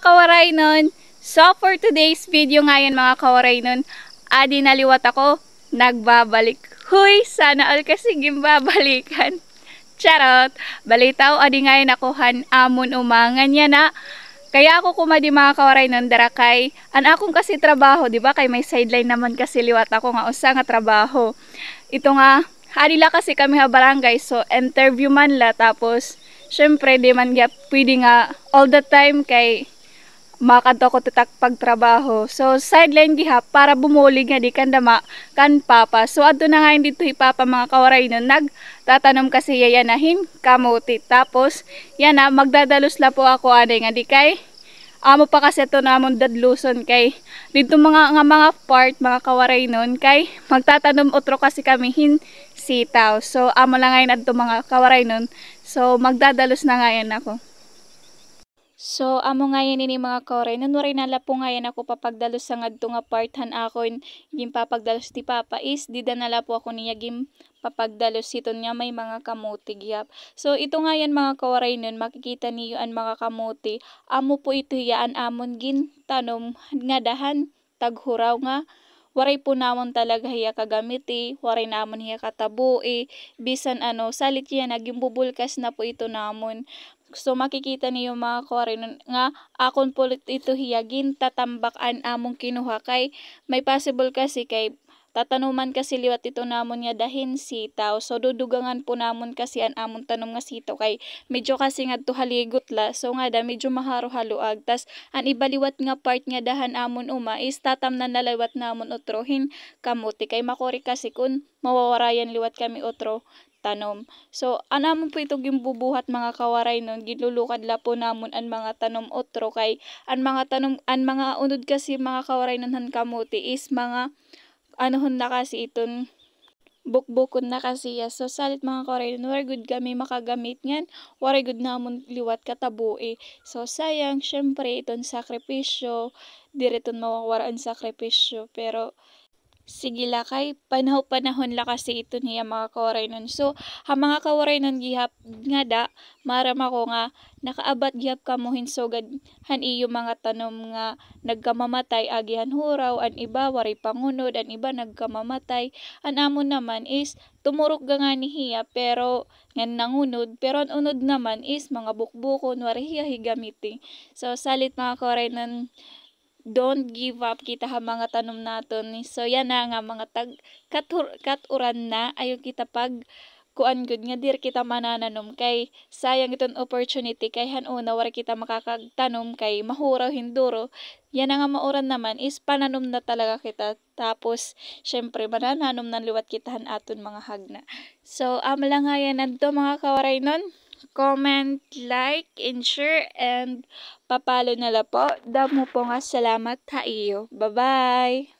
kawaray nun. So for today's video ngayon mga kawaray nun, adi naliwat ako, nagbabalik. Huy, sana all kasi gimbabalikan. Charot! Balitaw, adi ngayon nakuhan amon umangan niya na kaya ako kumadi mga kawaray ng darakay. An akong kasi trabaho, di ba? Kay may sideline naman kasi liwat ako nga usa nga trabaho. Ito nga, harila kasi kami ha barangay. So, interview man la. Tapos, syempre, di man gap, pwede nga all the time kay makanto ko titak pagtrabaho. So sideline giha para bumuli nga di kandama kan papa. So adto na nga dito ipapa mga kawaray no nagtatanom kasi yayanahin kamuti. Tapos yan na magdadalos la po ako ane nga di kay amo pa kasi ito namon dadluson kay dito mga nga mga part mga kawaray nun kay magtatanom utro kasi kami hin sitaw so amo lang ngayon adto mga kawaray nun so magdadalos na ngayon ako So, amo nga yan ini mga kore. Nanuri nala po nga yan ako papagdalos sa ngadto nga part han ako yung papagdalos ti Papa is di da nala po ako niya gim papagdalos ito niya may mga kamuti gyap. So, ito nga yan mga kore nun makikita niyo an mga kamuti. Amo po ito yaan amon gin tanom nga dahan taghuraw nga waray po namon talaga hiya kagamiti, waray namon hiya katabui, bisan ano, salit hiya nagimbubulkas na po ito namon. So makikita niyo mga kawarin nga akon pulit ito hiyagin tatambak an among kinuha kay may possible kasi kay tatanuman kasi liwat ito namon nga dahin sitaw. So dudugangan po namon kasi an amon tanom nga sitaw kay medyo kasi nga tuhaligot la. So nga da medyo maharo-haluag. Tas an ibaliwat nga part nga dahan amon uma is tatam na nalawat namon utrohin kamuti kay makori kasi kun mawawarayan liwat kami utro tanom. So, anamon po itong yung bubuhat mga kawaray nun, ginlulukad la po namon ang mga tanom otro kay ang mga tanom, ang mga unod kasi mga kawaray nun han kamuti is mga anohon na kasi iton bukbukon na kasi yes. So, salit mga kawaray nun, wari good kami makagamit ngan, wari good namon liwat katabui. So, sayang, syempre, iton sakripisyo, direton mawawaraan sakripisyo, pero sige kay, panahon panahon la kasi ito niya mga kawaray nun so ha mga kawaray nun gihap nga da maram ako nga nakaabat gihap kamo hinsugad han iyo mga tanom nga nagkamamatay agihan huraw an iba waray pangunod an iba nagkamamatay an amo naman is tumurok ga nga niya, pero nga nangunod pero an unod naman is mga bukbukon waray hiya higamiti so salit mga kawaray nun don't give up kita ha mga tanom naton. So yan na nga mga tag katur, katuran na ayo kita pag kuan gud nga dir kita mananom kay sayang iton opportunity kay hanuna war kita makakagtanom kay mahuraw hinduro yan na nga mauran naman is pananom na talaga kita tapos syempre mananom nang liwat han aton mga hagna so amla lang nga yan adto mga kawaray nun comment, like, and share, and papalo na la po. Damo po nga salamat ha iyo. Bye-bye!